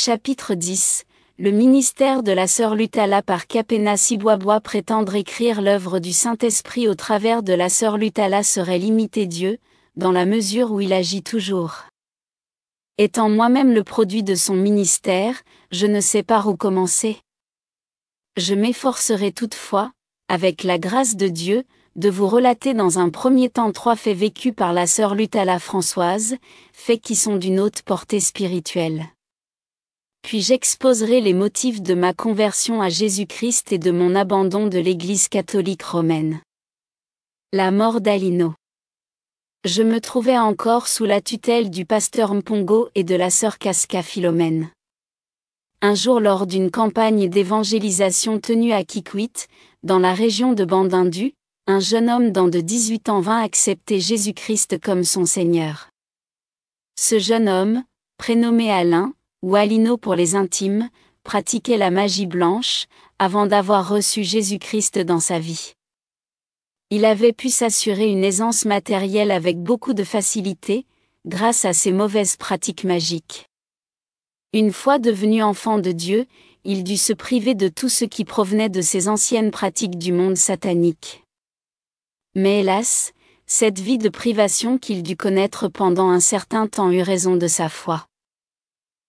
Chapitre 10 Le ministère de la sœur Lutala par Capena bois prétendre écrire l'œuvre du Saint-Esprit au travers de la sœur Lutala serait limiter Dieu, dans la mesure où il agit toujours. Étant moi-même le produit de son ministère, je ne sais par où commencer. Je m'efforcerai toutefois, avec la grâce de Dieu, de vous relater dans un premier temps trois faits vécus par la sœur Lutala Françoise, faits qui sont d'une haute portée spirituelle. Puis j'exposerai les motifs de ma conversion à Jésus-Christ et de mon abandon de l'Église catholique romaine. La mort d'Alino. Je me trouvais encore sous la tutelle du pasteur Mpongo et de la sœur Casca Philomène. Un jour lors d'une campagne d'évangélisation tenue à Kikwit, dans la région de Bandindu, un jeune homme dans de 18 ans vint accepter Jésus-Christ comme son Seigneur. Ce jeune homme, prénommé Alain, Walino pour les intimes, pratiquait la magie blanche, avant d'avoir reçu Jésus-Christ dans sa vie. Il avait pu s'assurer une aisance matérielle avec beaucoup de facilité, grâce à ses mauvaises pratiques magiques. Une fois devenu enfant de Dieu, il dut se priver de tout ce qui provenait de ses anciennes pratiques du monde satanique. Mais hélas, cette vie de privation qu'il dut connaître pendant un certain temps eut raison de sa foi.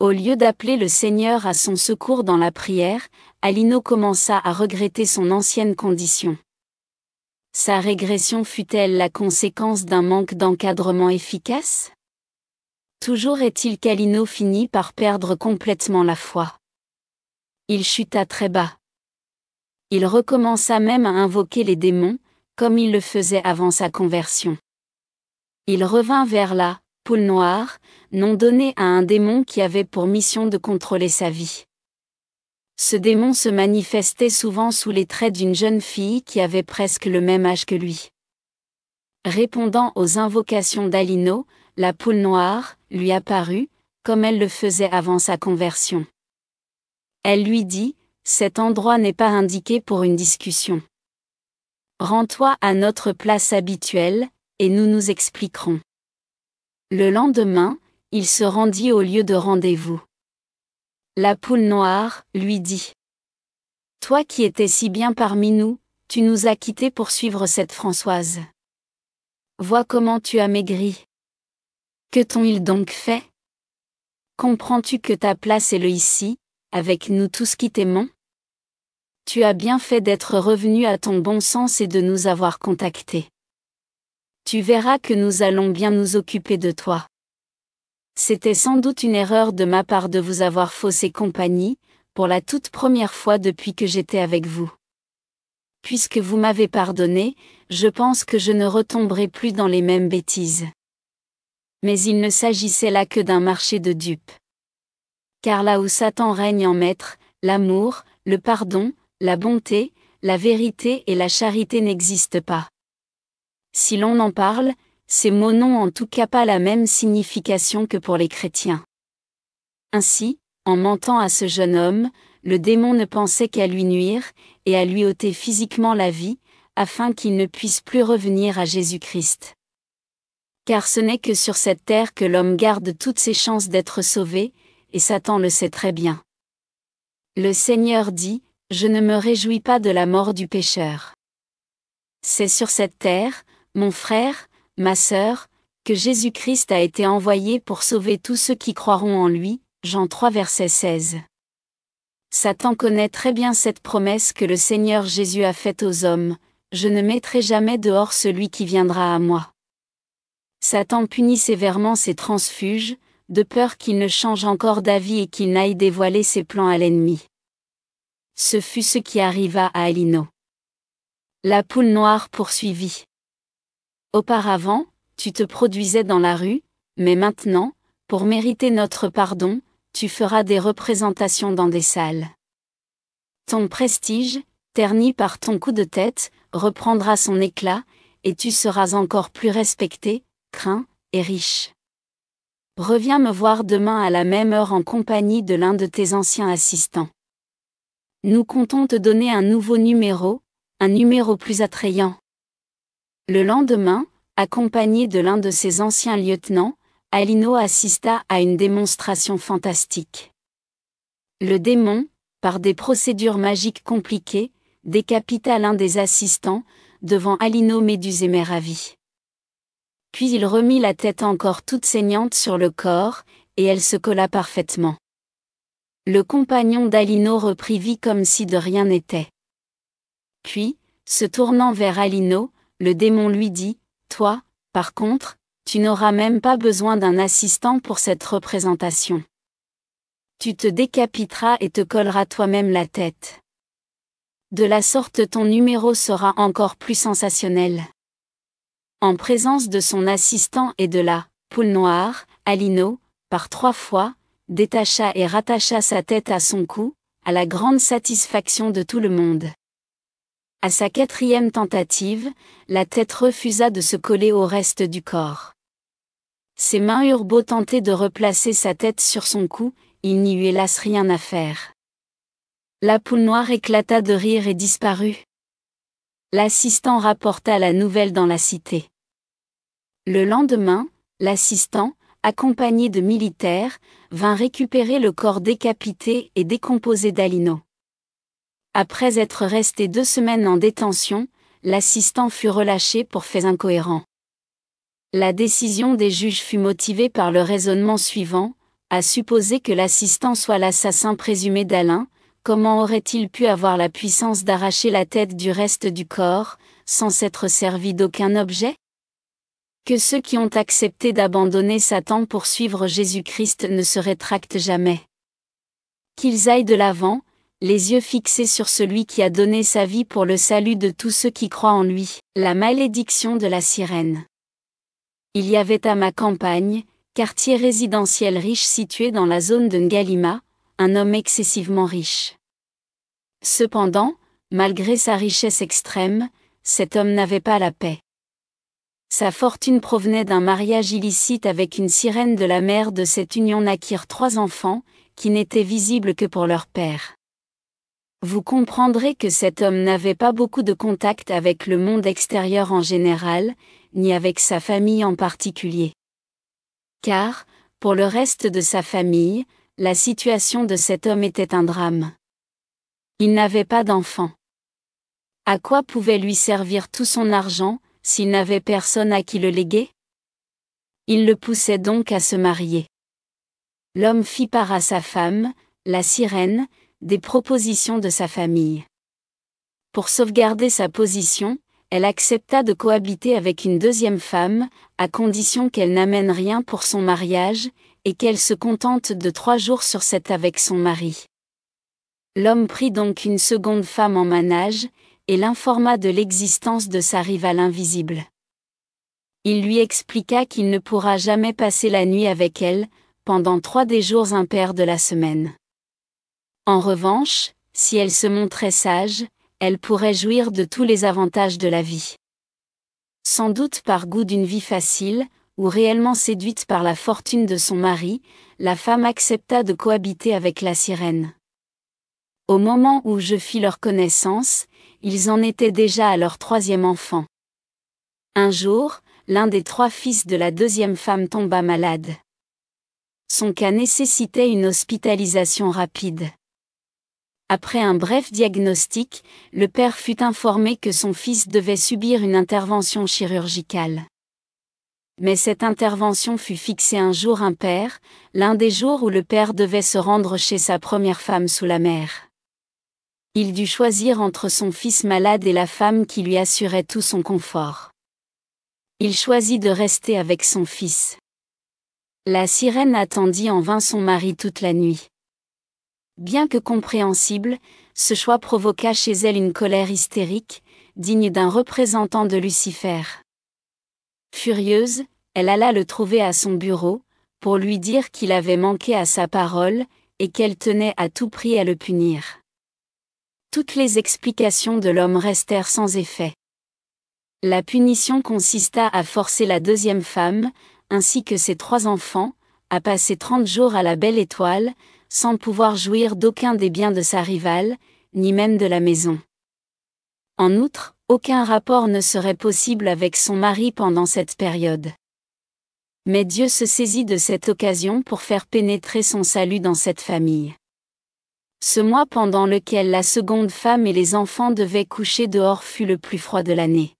Au lieu d'appeler le Seigneur à son secours dans la prière, Alino commença à regretter son ancienne condition. Sa régression fut-elle la conséquence d'un manque d'encadrement efficace Toujours est-il qu'Alino finit par perdre complètement la foi. Il chuta très bas. Il recommença même à invoquer les démons, comme il le faisait avant sa conversion. Il revint vers la poule noire, non donné à un démon qui avait pour mission de contrôler sa vie. Ce démon se manifestait souvent sous les traits d'une jeune fille qui avait presque le même âge que lui. Répondant aux invocations d'Alino, la poule noire lui apparut, comme elle le faisait avant sa conversion. Elle lui dit, Cet endroit n'est pas indiqué pour une discussion. Rends-toi à notre place habituelle, et nous nous expliquerons. Le lendemain, il se rendit au lieu de rendez-vous. La poule noire lui dit ⁇ Toi qui étais si bien parmi nous, tu nous as quittés pour suivre cette Françoise. Vois comment tu as maigri. Que t'ont-ils donc fait Comprends-tu que ta place est le ici, avec nous tous qui t'aimons Tu as bien fait d'être revenu à ton bon sens et de nous avoir contactés. Tu verras que nous allons bien nous occuper de toi. C'était sans doute une erreur de ma part de vous avoir faussé compagnie, pour la toute première fois depuis que j'étais avec vous. Puisque vous m'avez pardonné, je pense que je ne retomberai plus dans les mêmes bêtises. Mais il ne s'agissait là que d'un marché de dupes. Car là où Satan règne en maître, l'amour, le pardon, la bonté, la vérité et la charité n'existent pas. Si l'on en parle, ces mots n'ont en tout cas pas la même signification que pour les chrétiens. Ainsi, en mentant à ce jeune homme, le démon ne pensait qu'à lui nuire, et à lui ôter physiquement la vie, afin qu'il ne puisse plus revenir à Jésus-Christ. Car ce n'est que sur cette terre que l'homme garde toutes ses chances d'être sauvé, et Satan le sait très bien. Le Seigneur dit, Je ne me réjouis pas de la mort du pécheur. C'est sur cette terre, mon frère, ma sœur, que Jésus-Christ a été envoyé pour sauver tous ceux qui croiront en lui, Jean 3 verset 16. Satan connaît très bien cette promesse que le Seigneur Jésus a faite aux hommes, Je ne mettrai jamais dehors celui qui viendra à moi. Satan punit sévèrement ses transfuges, de peur qu'il ne change encore d'avis et qu'il n'aille dévoiler ses plans à l'ennemi. Ce fut ce qui arriva à Alino. La poule noire poursuivit. Auparavant, tu te produisais dans la rue, mais maintenant, pour mériter notre pardon, tu feras des représentations dans des salles. Ton prestige, terni par ton coup de tête, reprendra son éclat, et tu seras encore plus respecté, craint et riche. Reviens me voir demain à la même heure en compagnie de l'un de tes anciens assistants. Nous comptons te donner un nouveau numéro, un numéro plus attrayant. Le lendemain, accompagné de l'un de ses anciens lieutenants, Alino assista à une démonstration fantastique. Le démon, par des procédures magiques compliquées, décapita l'un des assistants, devant Alino médusé et Puis il remit la tête encore toute saignante sur le corps, et elle se colla parfaitement. Le compagnon d'Alino reprit vie comme si de rien n'était. Puis, se tournant vers Alino, le démon lui dit, Toi, par contre, tu n'auras même pas besoin d'un assistant pour cette représentation. Tu te décapiteras et te colleras toi-même la tête. De la sorte ton numéro sera encore plus sensationnel. En présence de son assistant et de la poule noire, Alino, par trois fois, détacha et rattacha sa tête à son cou, à la grande satisfaction de tout le monde. À sa quatrième tentative, la tête refusa de se coller au reste du corps. Ses mains eurent beau tenter de replacer sa tête sur son cou, il n'y eut hélas rien à faire. La poule noire éclata de rire et disparut. L'assistant rapporta la nouvelle dans la cité. Le lendemain, l'assistant, accompagné de militaires, vint récupérer le corps décapité et décomposé d'Alino. Après être resté deux semaines en détention, l'assistant fut relâché pour faits incohérents. La décision des juges fut motivée par le raisonnement suivant, à supposer que l'assistant soit l'assassin présumé d'Alain, comment aurait-il pu avoir la puissance d'arracher la tête du reste du corps, sans s'être servi d'aucun objet Que ceux qui ont accepté d'abandonner Satan pour suivre Jésus-Christ ne se rétractent jamais. Qu'ils aillent de l'avant, les yeux fixés sur celui qui a donné sa vie pour le salut de tous ceux qui croient en lui, la malédiction de la sirène. Il y avait à ma campagne, quartier résidentiel riche situé dans la zone de Ngalima, un homme excessivement riche. Cependant, malgré sa richesse extrême, cet homme n'avait pas la paix. Sa fortune provenait d'un mariage illicite avec une sirène de la mère de cette union naquirent trois enfants, qui n'étaient visibles que pour leur père. Vous comprendrez que cet homme n'avait pas beaucoup de contact avec le monde extérieur en général, ni avec sa famille en particulier. Car, pour le reste de sa famille, la situation de cet homme était un drame. Il n'avait pas d'enfant. À quoi pouvait lui servir tout son argent, s'il n'avait personne à qui le léguer Il le poussait donc à se marier. L'homme fit part à sa femme, la sirène, des propositions de sa famille. Pour sauvegarder sa position, elle accepta de cohabiter avec une deuxième femme, à condition qu'elle n'amène rien pour son mariage, et qu'elle se contente de trois jours sur sept avec son mari. L'homme prit donc une seconde femme en manage, et l'informa de l'existence de sa rivale invisible. Il lui expliqua qu'il ne pourra jamais passer la nuit avec elle, pendant trois des jours impairs de la semaine. En revanche, si elle se montrait sage, elle pourrait jouir de tous les avantages de la vie. Sans doute par goût d'une vie facile, ou réellement séduite par la fortune de son mari, la femme accepta de cohabiter avec la sirène. Au moment où je fis leur connaissance, ils en étaient déjà à leur troisième enfant. Un jour, l'un des trois fils de la deuxième femme tomba malade. Son cas nécessitait une hospitalisation rapide. Après un bref diagnostic, le père fut informé que son fils devait subir une intervention chirurgicale. Mais cette intervention fut fixée un jour impair, l'un des jours où le père devait se rendre chez sa première femme sous la mer. Il dut choisir entre son fils malade et la femme qui lui assurait tout son confort. Il choisit de rester avec son fils. La sirène attendit en vain son mari toute la nuit. Bien que compréhensible, ce choix provoqua chez elle une colère hystérique, digne d'un représentant de Lucifer. Furieuse, elle alla le trouver à son bureau, pour lui dire qu'il avait manqué à sa parole, et qu'elle tenait à tout prix à le punir. Toutes les explications de l'homme restèrent sans effet. La punition consista à forcer la deuxième femme, ainsi que ses trois enfants, à passer trente jours à la belle étoile, sans pouvoir jouir d'aucun des biens de sa rivale, ni même de la maison. En outre, aucun rapport ne serait possible avec son mari pendant cette période. Mais Dieu se saisit de cette occasion pour faire pénétrer son salut dans cette famille. Ce mois pendant lequel la seconde femme et les enfants devaient coucher dehors fut le plus froid de l'année.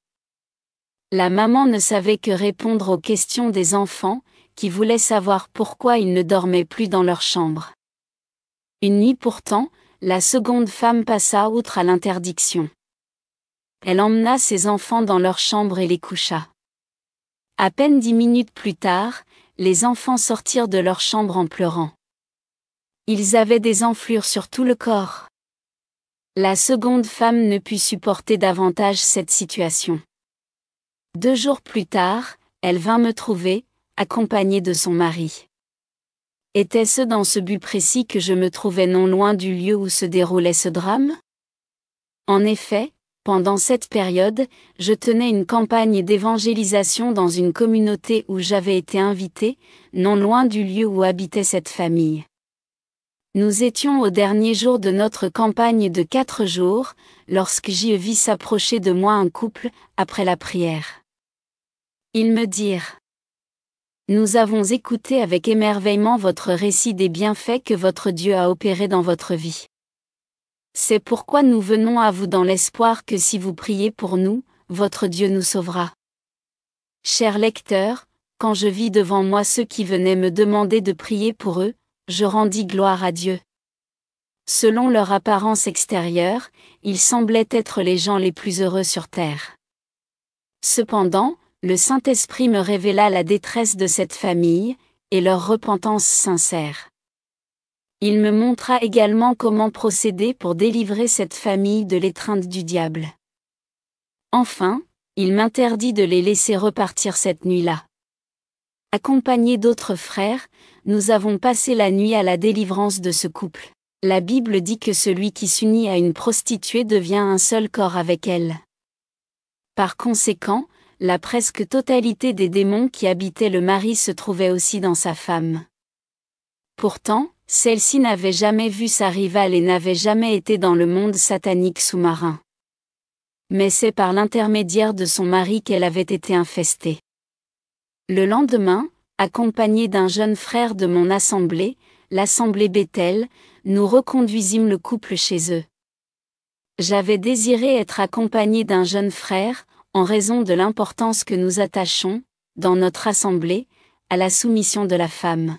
La maman ne savait que répondre aux questions des enfants, qui voulaient savoir pourquoi ils ne dormaient plus dans leur chambre. Une nuit pourtant, la seconde femme passa outre à l'interdiction. Elle emmena ses enfants dans leur chambre et les coucha. À peine dix minutes plus tard, les enfants sortirent de leur chambre en pleurant. Ils avaient des enflures sur tout le corps. La seconde femme ne put supporter davantage cette situation. Deux jours plus tard, elle vint me trouver, accompagnée de son mari. Était-ce dans ce but précis que je me trouvais non loin du lieu où se déroulait ce drame En effet, pendant cette période, je tenais une campagne d'évangélisation dans une communauté où j'avais été invité, non loin du lieu où habitait cette famille. Nous étions au dernier jour de notre campagne de quatre jours, lorsque j'y e vis s'approcher de moi un couple, après la prière. Ils me dirent nous avons écouté avec émerveillement votre récit des bienfaits que votre Dieu a opérés dans votre vie. C'est pourquoi nous venons à vous dans l'espoir que si vous priez pour nous, votre Dieu nous sauvera. Cher lecteur, quand je vis devant moi ceux qui venaient me demander de prier pour eux, je rendis gloire à Dieu. Selon leur apparence extérieure, ils semblaient être les gens les plus heureux sur Terre. Cependant, le Saint-Esprit me révéla la détresse de cette famille, et leur repentance sincère. Il me montra également comment procéder pour délivrer cette famille de l'étreinte du diable. Enfin, il m'interdit de les laisser repartir cette nuit-là. Accompagnés d'autres frères, nous avons passé la nuit à la délivrance de ce couple. La Bible dit que celui qui s'unit à une prostituée devient un seul corps avec elle. Par conséquent, la presque totalité des démons qui habitaient le mari se trouvait aussi dans sa femme. Pourtant, celle-ci n'avait jamais vu sa rivale et n'avait jamais été dans le monde satanique sous-marin. Mais c'est par l'intermédiaire de son mari qu'elle avait été infestée. Le lendemain, accompagnée d'un jeune frère de mon assemblée, l'assemblée Bethel, nous reconduisîmes le couple chez eux. J'avais désiré être accompagnée d'un jeune frère, en raison de l'importance que nous attachons, dans notre Assemblée, à la soumission de la femme.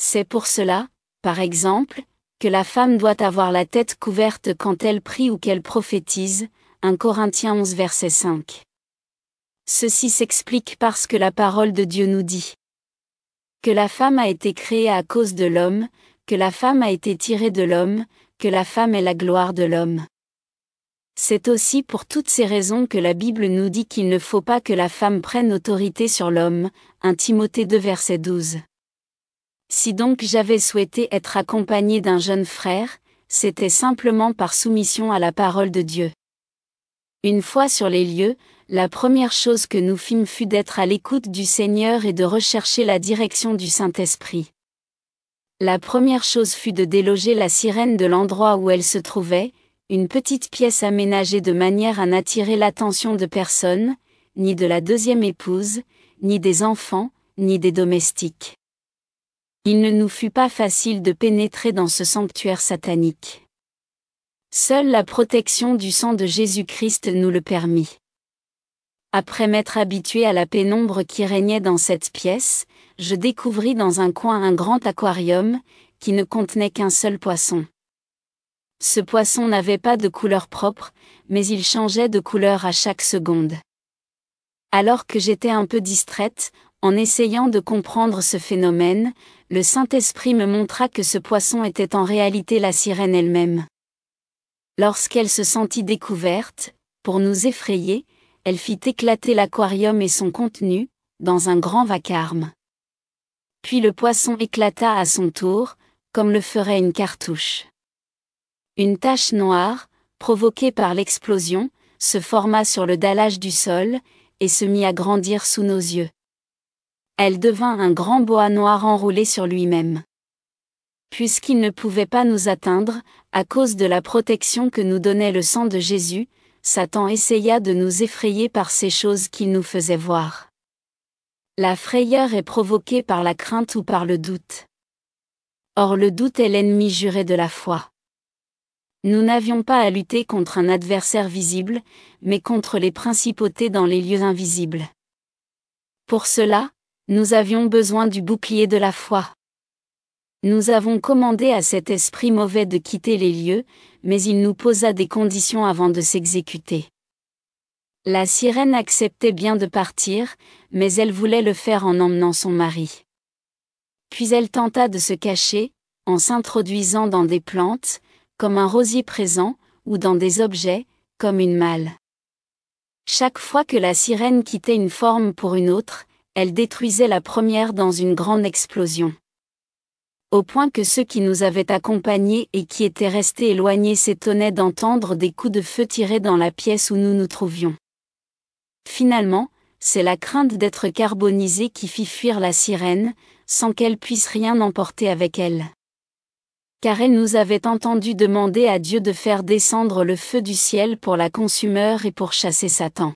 C'est pour cela, par exemple, que la femme doit avoir la tête couverte quand elle prie ou qu'elle prophétise, 1 Corinthiens 11 verset 5. Ceci s'explique parce que la parole de Dieu nous dit que la femme a été créée à cause de l'homme, que la femme a été tirée de l'homme, que la femme est la gloire de l'homme. C'est aussi pour toutes ces raisons que la Bible nous dit qu'il ne faut pas que la femme prenne autorité sur l'homme, 1 Timothée 2 verset 12. Si donc j'avais souhaité être accompagné d'un jeune frère, c'était simplement par soumission à la parole de Dieu. Une fois sur les lieux, la première chose que nous fîmes fut d'être à l'écoute du Seigneur et de rechercher la direction du Saint-Esprit. La première chose fut de déloger la sirène de l'endroit où elle se trouvait, une petite pièce aménagée de manière à n'attirer l'attention de personne, ni de la deuxième épouse, ni des enfants, ni des domestiques. Il ne nous fut pas facile de pénétrer dans ce sanctuaire satanique. Seule la protection du sang de Jésus-Christ nous le permit. Après m'être habitué à la pénombre qui régnait dans cette pièce, je découvris dans un coin un grand aquarium, qui ne contenait qu'un seul poisson. Ce poisson n'avait pas de couleur propre, mais il changeait de couleur à chaque seconde. Alors que j'étais un peu distraite, en essayant de comprendre ce phénomène, le Saint-Esprit me montra que ce poisson était en réalité la sirène elle-même. Lorsqu'elle se sentit découverte, pour nous effrayer, elle fit éclater l'aquarium et son contenu, dans un grand vacarme. Puis le poisson éclata à son tour, comme le ferait une cartouche. Une tache noire, provoquée par l'explosion, se forma sur le dallage du sol, et se mit à grandir sous nos yeux. Elle devint un grand bois noir enroulé sur lui-même. Puisqu'il ne pouvait pas nous atteindre, à cause de la protection que nous donnait le sang de Jésus, Satan essaya de nous effrayer par ces choses qu'il nous faisait voir. La frayeur est provoquée par la crainte ou par le doute. Or le doute est l'ennemi juré de la foi. Nous n'avions pas à lutter contre un adversaire visible, mais contre les principautés dans les lieux invisibles. Pour cela, nous avions besoin du bouclier de la foi. Nous avons commandé à cet esprit mauvais de quitter les lieux, mais il nous posa des conditions avant de s'exécuter. La sirène acceptait bien de partir, mais elle voulait le faire en emmenant son mari. Puis elle tenta de se cacher, en s'introduisant dans des plantes, comme un rosier présent, ou dans des objets, comme une malle. Chaque fois que la sirène quittait une forme pour une autre, elle détruisait la première dans une grande explosion. Au point que ceux qui nous avaient accompagnés et qui étaient restés éloignés s'étonnaient d'entendre des coups de feu tirés dans la pièce où nous nous trouvions. Finalement, c'est la crainte d'être carbonisée qui fit fuir la sirène, sans qu'elle puisse rien emporter avec elle car elle nous avait entendu demander à Dieu de faire descendre le feu du ciel pour la consumeur et pour chasser Satan.